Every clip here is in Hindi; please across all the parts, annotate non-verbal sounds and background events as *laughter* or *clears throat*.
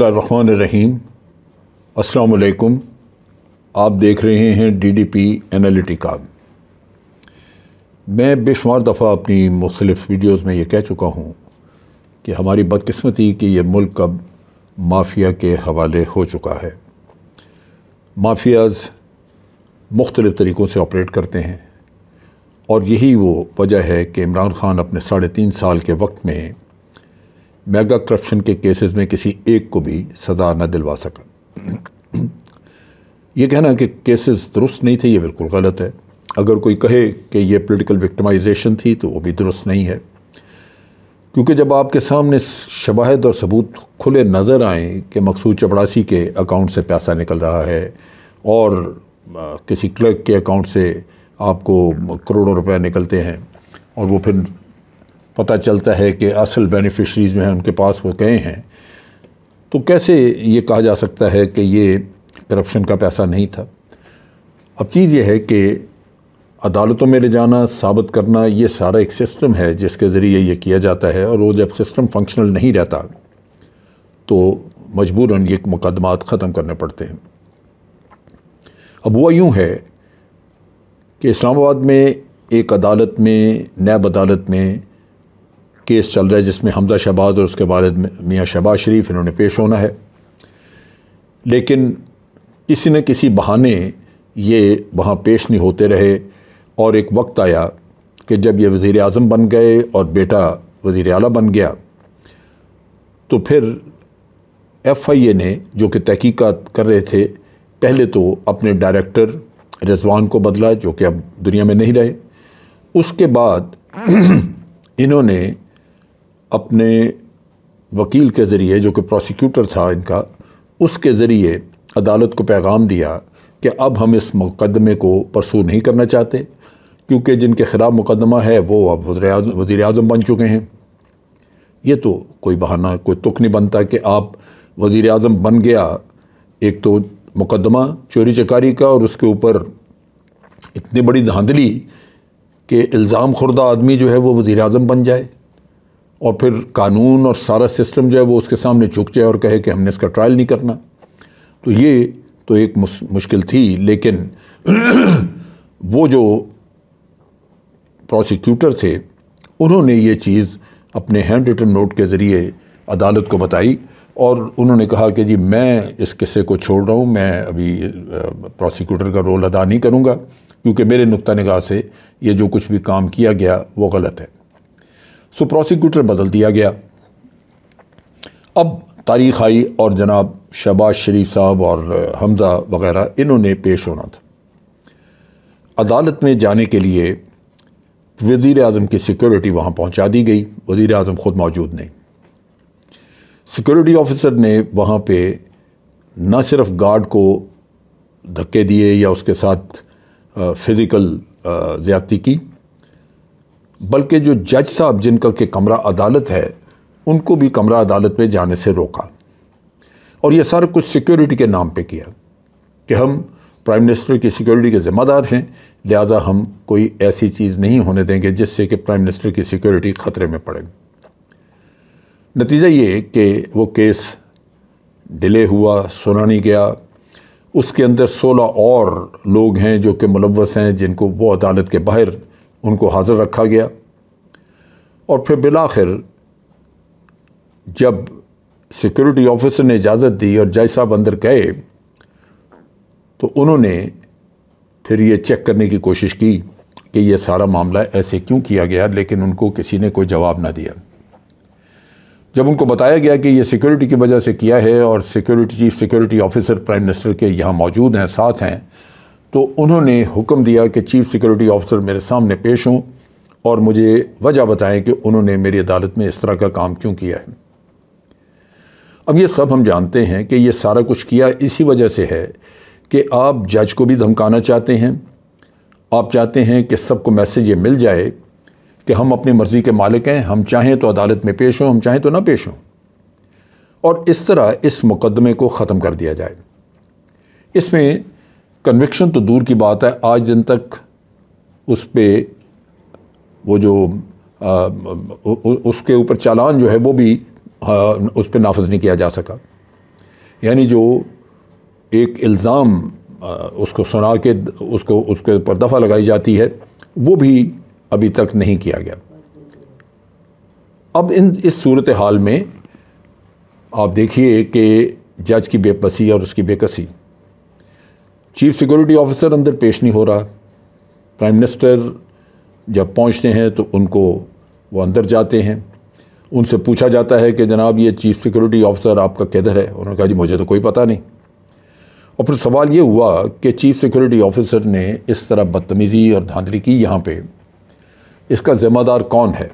बसमान रहीम असलकुम आप देख रहे हैं डी डी पी एनालिटिका मैं बेशुमार दफ़ा अपनी मुख्तलिफ़ वीडियोज़ में ये कह चुका हूँ कि हमारी बदकस्मती कि यह मुल्क अब माफिया के हवाले हो चुका है माफियाज मुख्तलिफ़ तरीक़ों से ऑपरेट करते हैं और यही वो वजह है कि इमरान ख़ान अपने साढ़े तीन साल के वक्त में मेगा करप्शन के केसेस में किसी एक को भी सज़ा न दिलवा सका ये कहना कि केसेस दुरुस्त नहीं थे ये बिल्कुल गलत है अगर कोई कहे कि ये पॉलिटिकल विक्टिमाइजेशन थी तो वो भी दुरुस्त नहीं है क्योंकि जब आपके सामने शबाहद और सबूत खुले नज़र आएँ कि मकसूद चपड़ासी के अकाउंट से पैसा निकल रहा है और किसी क्लर्क के अकाउंट से आपको करोड़ों रुपया निकलते हैं और वो फिर पता चलता है कि असल बेनिफिशरीज़ जो हैं उनके पास वो गए हैं तो कैसे ये कहा जा सकता है कि ये करप्शन का पैसा नहीं था अब चीज़ ये है कि अदालतों में ले जाना साबित करना ये सारा एक सिस्टम है जिसके ज़रिए ये किया जाता है और वो जब सिस्टम फंक्शनल नहीं रहता तो मजबूरन ये मुकदमात ख़त्म करने पड़ते हैं अब हुआ यूँ है कि इस्लामाबाद में एक अदालत में नैब अदालत में केस चल रहा है जिसमें हमजा शहबाज और उसके वालद मियाँ शहबाज शरीफ इन्होंने पेश होना है लेकिन किसी न किसी बहाने ये वहाँ पेश नहीं होते रहे और एक वक्त आया कि जब ये वज़ी अजम बन गए और बेटा वज़ी अला बन गया तो फिर एफ़ आई ए ने जो कि तहकीक़त कर रहे थे पहले तो अपने डायरेक्टर रिजवान को बदला जो कि अब दुनिया में नहीं रहे उसके बाद *clears throat* इन्होंने अपने वकील के ज़रिए जो कि प्रोसिक्यूटर था इनका उसके ज़रिए अदालत को पैगाम दिया कि अब हम इस मुकदमे को परसू नहीं करना चाहते क्योंकि जिनके ख़िलाफ़ मुकदमा है वो अब वज़ी अजम बन चुके हैं ये तो कोई बहाना कोई तुक नहीं बनता कि आप वज़ी अजम बन गया एक तो मुकदमा चोरी चकारी का और उसके ऊपर इतनी बड़ी धांधली कि इल्ज़ाम खुर्दा आदमी जो है वो वज़ी अजम बन जाए और फिर कानून और सारा सिस्टम जो है वो उसके सामने झुक जाए और कहे कि हमने इसका ट्रायल नहीं करना तो ये तो एक मुश्किल थी लेकिन *clears throat* वो जो प्रोसिक्यूटर थे उन्होंने ये चीज़ अपने हैंड रिटन नोट के ज़रिए अदालत को बताई और उन्होंने कहा कि जी मैं इस किस्से को छोड़ रहा हूँ मैं अभी प्रोसिक्यूटर का रोल अदा नहीं करूँगा क्योंकि मेरे नुक़ा नगाह से ये जो कुछ भी काम किया गया वो गलत है सो प्रोसिक्यूटर बदल दिया गया अब तारीख आई और जनाब शहबाज शरीफ साहब और हमज़ा वगैरह इन्होंने पेश होना था अदालत में जाने के लिए वज़ी अजम की सिक्योरिटी वहाँ पहुँचा दी गई वज़ी अजम ख़ुद मौजूद नहीं सिक्योरिटी ऑफिसर ने वहाँ पर न सिर्फ गार्ड को धक्के दिए या उसके साथ फ़िज़िकल ज़्यादती की बल्कि जो जज साहब जिनका के कमरा अदालत है उनको भी कमरा अदालत में जाने से रोका और यह सारा कुछ सिक्योरिटी के नाम पे किया कि हम प्राइम मिनिस्टर की सिक्योरिटी के ज़िम्मेदार हैं लिहाजा हम कोई ऐसी चीज़ नहीं होने देंगे जिससे कि प्राइम मिनिस्टर की सिक्योरिटी ख़तरे में पड़े नतीजा ये कि वो केस डिले हुआ सुना नहीं गया उसके अंदर सोलह और लोग हैं जो कि मुलवस हैं जिनको वो अदालत के बाहर उनको हाज़िर रखा गया और फिर बिल आखिर जब सिक्योरिटी ऑफिसर ने इजाज़त दी और जज साहब अंदर गए तो उन्होंने फिर ये चेक करने की कोशिश की कि ये सारा मामला ऐसे क्यों किया गया लेकिन उनको किसी ने कोई जवाब ना दिया जब उनको बताया गया कि ये सिक्योरिटी की वजह से किया है और security chief security officer prime minister के यहाँ मौजूद हैं साथ हैं तो उन्होंने हुक्म दिया कि चीफ़ सिक्योरिटी ऑफिसर मेरे सामने पेश हों और मुझे वजह बताएं कि उन्होंने मेरी अदालत में इस तरह का काम क्यों किया है अब ये सब हम जानते हैं कि ये सारा कुछ किया इसी वजह से है कि आप जज को भी धमकाना चाहते हैं आप चाहते हैं कि सबको मैसेज ये मिल जाए कि हम अपनी मर्ज़ी के मालिक हैं हम चाहें तो अदालत में पेश हों हम चाहें तो ना पेश हों और इस तरह इस मुकदमे को ख़त्म कर दिया जाए इसमें कन्विक्शन तो दूर की बात है आज दिन तक उस पर वो जो आ, उसके ऊपर चालान जो है वो भी आ, उस पर नाफज नहीं किया जा सका यानी जो एक इल्ज़ाम उसको सुना के उसको उसके ऊपर दफ़ा लगाई जाती है वो भी अभी तक नहीं किया गया अब इन इस सूरत हाल में आप देखिए कि जज की बेपसी और उसकी बेकसी चीफ सिक्योरिटी ऑफिसर अंदर पेश नहीं हो रहा प्राइम मिनिस्टर जब पहुंचते हैं तो उनको वो अंदर जाते हैं उनसे पूछा जाता है कि जनाब ये चीफ सिक्योरिटी ऑफिसर आपका किधर है उन्होंने कहा जी मुझे तो कोई पता नहीं और फिर सवाल ये हुआ कि चीफ सिक्योरिटी ऑफिसर ने इस तरह बदतमीज़ी और धांधली की यहाँ पे इसका ज़िम्मेदार कौन है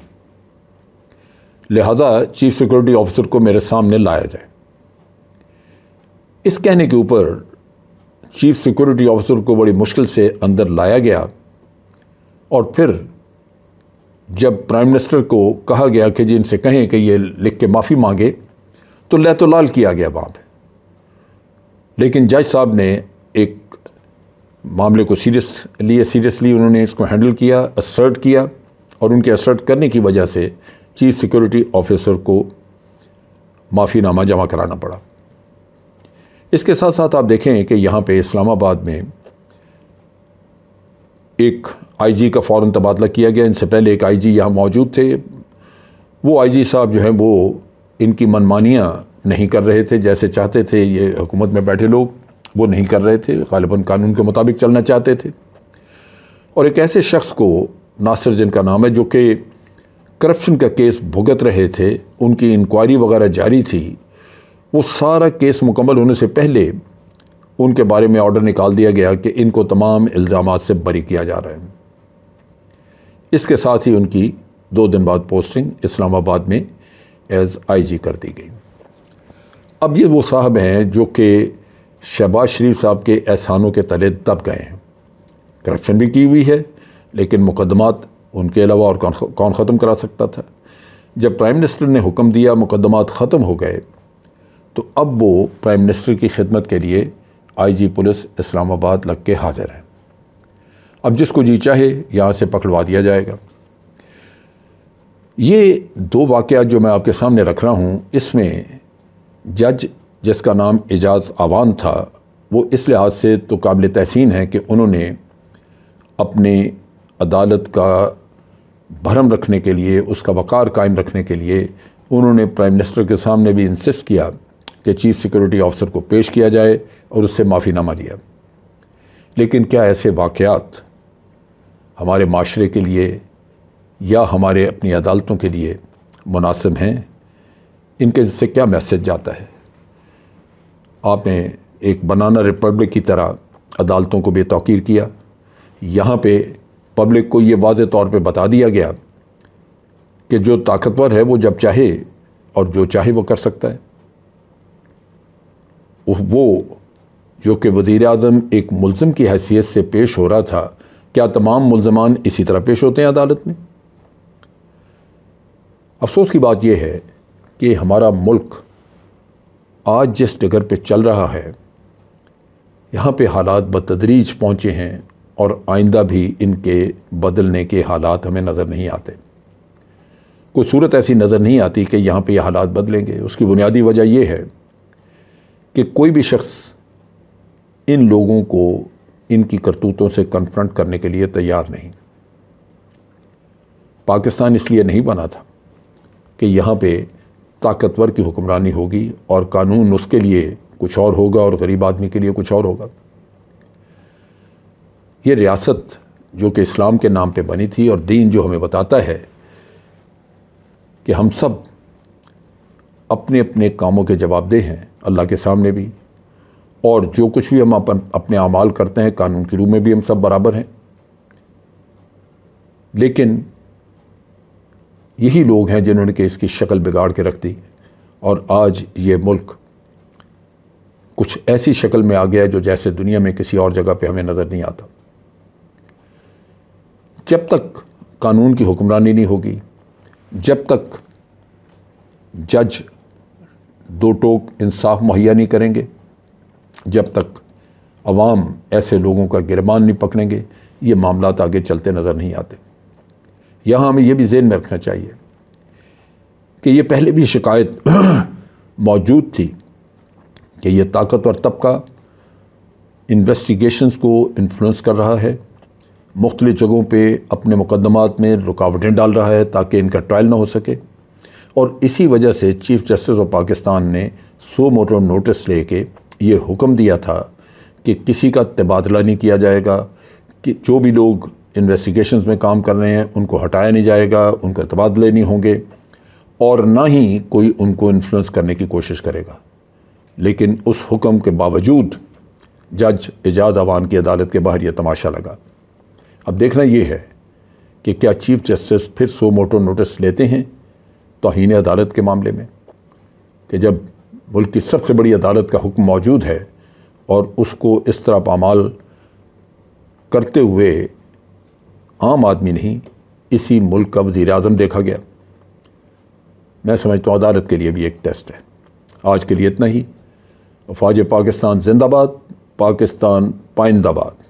लिहाजा चीफ सिक्योरिटी ऑफिसर को मेरे सामने लाया जाए इस कहने के ऊपर चीफ सिक्योरिटी ऑफिसर को बड़ी मुश्किल से अंदर लाया गया और फिर जब प्राइम मिनिस्टर को कहा गया कि जी इनसे कहें कि ये लिख के माफ़ी मांगे तो लाल किया गया वहाँ पर लेकिन जज साहब ने एक मामले को सीरियस लिए सीरियसली उन्होंने इसको हैंडल किया असर्ट किया और उनके असर्ट करने की वजह से चीफ सिक्योरिटी ऑफिसर को माफ़ीनामा जमा कराना पड़ा इसके साथ साथ आप देखें कि यहाँ पे इस्लामाबाद में एक आईजी का फ़ौर तबादला किया गया इनसे पहले एक आईजी यहाँ मौजूद थे वो आईजी साहब जो हैं वो इनकी मनमानियाँ नहीं कर रहे थे जैसे चाहते थे ये हुकूमत में बैठे लोग वो नहीं कर रहे थे गालिबा कानून के मुताबिक चलना चाहते थे और एक ऐसे शख्स को नासिर जिनका नाम है जो कि करप्शन का केस भुगत रहे थे उनकी इंक्वायरी वगैरह जारी थी वो सारा केस मुकम्मल होने से पहले उनके बारे में ऑर्डर निकाल दिया गया कि इनको तमाम इल्ज़ाम से बरी किया जा रहा है इसके साथ ही उनकी दो दिन बाद पोस्टिंग इस्लामाबाद में एज़ आईजी कर दी गई अब ये वो साहब हैं जो कि शहबाज शरीफ साहब के एहसानों के तले दब गए हैं करप्शन भी की हुई है लेकिन मुकदमात उनके अलावा और कौन कौन ख़त्म करा सकता था जब प्राइम मिनिस्टर ने हुक्म दिया मुकदमात ख़त्म हो गए तो अब वो प्राइम मिनिस्टर की खिदमत के लिए आईजी पुलिस इस्लामाबाद लग के हाजिर हैं अब जिसको जी चाहे यहाँ से पकड़वा दिया जाएगा ये दो वाक़ जो मैं आपके सामने रख रहा हूँ इसमें जज जिसका नाम एजाज आवान था वो इस लिहाज से तो काबिल तहसीन है कि उन्होंने अपने अदालत का भरम रखने के लिए उसका वक़ार कायम रखने के लिए उन्होंने प्राइम मिनिस्टर के सामने भी इंसिस्ट किया के चीफ सिक्योरिटी ऑफिसर को पेश किया जाए और उससे माफ़ीनामा लिया लेकिन क्या ऐसे वाक़ात हमारे माशरे के लिए या हमारे अपनी अदालतों के लिए मुनासिब हैं इनके से क्या मैसेज जाता है आपने एक बनाना रिपब्लिक की तरह अदालतों को बेतौकीर किया यहाँ पे पब्लिक को ये वाज तौर पे बता दिया गया कि जो ताकतवर है वो जब चाहे और जो चाहे वो कर सकता है वो जो कि वज़ी अजम एक मुलम की हैसियत से पेश हो रहा था क्या तमाम मुलजमान इसी तरह पेश होते हैं अदालत में अफसोस की बात यह है कि हमारा मुल्क आज जिस डगर पर चल रहा है यहाँ पर हालात बतदरीज पहुँचे हैं और आइंदा भी इनके बदलने के हालात हमें नज़र नहीं आते कोई सूरत ऐसी नज़र नहीं आती कि यहाँ पर यह हालात बदलेंगे उसकी बुनियादी वजह यह है कि कोई भी शख्स इन लोगों को इनकी करतूतों से कन्फ्रंट करने के लिए तैयार नहीं पाकिस्तान इसलिए नहीं बना था कि यहाँ पे ताकतवर की हुक्मरानी होगी और कानून उसके लिए कुछ और होगा और गरीब आदमी के लिए कुछ और होगा ये रियासत जो कि इस्लाम के नाम पे बनी थी और दीन जो हमें बताता है कि हम सब अपने अपने कामों के जवाबदेह हैं अल्लाह के सामने भी और जो कुछ भी हम अपन अपने अमाल करते हैं कानून की रूह में भी हम सब बराबर हैं लेकिन यही लोग हैं जिन्होंने कि इसकी शक्ल बिगाड़ के रख दी और आज ये मुल्क कुछ ऐसी शक्ल में आ गया है जो जैसे दुनिया में किसी और जगह पे हमें नज़र नहीं आता जब तक कानून की हुक्मरानी नहीं होगी जब तक जज दो टोक इंसाफ मुहैया नहीं करेंगे जब तक अवाम ऐसे लोगों का गिरबान नहीं पकड़ेंगे ये मामला आगे चलते नज़र नहीं आते यहाँ हमें यह भी जेन में रखना चाहिए कि ये पहले भी शिकायत *clears throat* मौजूद थी कि यह ताकतवर तबका इन्वेस्टिगेशंस को इन्फ्लुएंस कर रहा है मुख्तलिफ जगहों पे अपने मुकदमात में रुकावटें डाल रहा है ताकि इनका ट्रायल ना हो सके और इसी वजह से चीफ जस्टिस ऑफ पाकिस्तान ने सो मोटो नोटिस लेके ये हुक्म दिया था कि किसी का तबादला नहीं किया जाएगा कि जो भी लोग इन्वेस्टिगेशंस में काम कर रहे हैं उनको हटाया नहीं जाएगा उनका तबादले नहीं होंगे और ना ही कोई उनको इन्फ्लुएंस करने की कोशिश करेगा लेकिन उस हुक्म के बावजूद जज एजाज अवान की अदालत के बाहर यह तमाशा लगा अब देखना यह है कि क्या चीफ जस्टिस फिर सो मोटो नोटिस लेते हैं तोहन अदालत के मामले में कि जब मुल्क की सबसे बड़ी अदालत का हुक्म मौजूद है और उसको इस तरह पामाल करते हुए आम आदमी नहीं इसी मुल्क का वज़ी अजम देखा गया मैं समझता हूँ अदालत के लिए भी एक टेस्ट है आज के लिए इतना ही फौज पाकिस्तान जिंदाबाद पाकिस्तान पाइंदाबाद